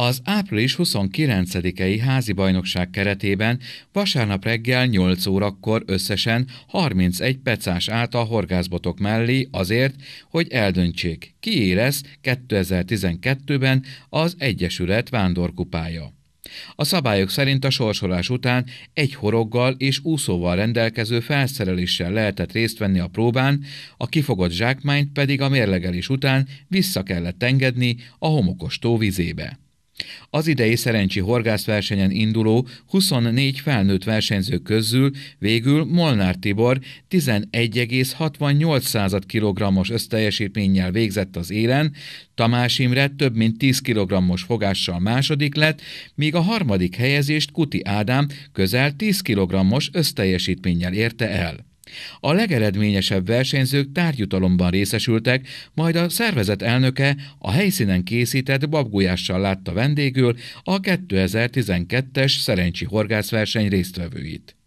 Az április 29-i házi bajnokság keretében vasárnap reggel 8 órakor összesen 31 pecás állt a horgászbotok mellé azért, hogy eldöntsék, kié lesz 2012-ben az Egyesület vándorkupája. A szabályok szerint a sorsolás után egy horoggal és úszóval rendelkező felszereléssel lehetett részt venni a próbán, a kifogott zsákmányt pedig a mérlegelés után vissza kellett engedni a homokos tó vizébe. Az idei szerencsi horgászversenyen induló 24 felnőtt versenyző közül végül Molnár Tibor 11,68 kg-os összteljesítménnyel végzett az élen, Tamás Imre több mint 10 kg-os fogással második lett, míg a harmadik helyezést Kuti Ádám közel 10 kg-os összteljesítménnyel érte el. A legeredményesebb versenyzők tárgyutalomban részesültek, majd a szervezet elnöke a helyszínen készített babgulyással látta vendégül a 2012-es szerencsi horgászverseny résztvevőit.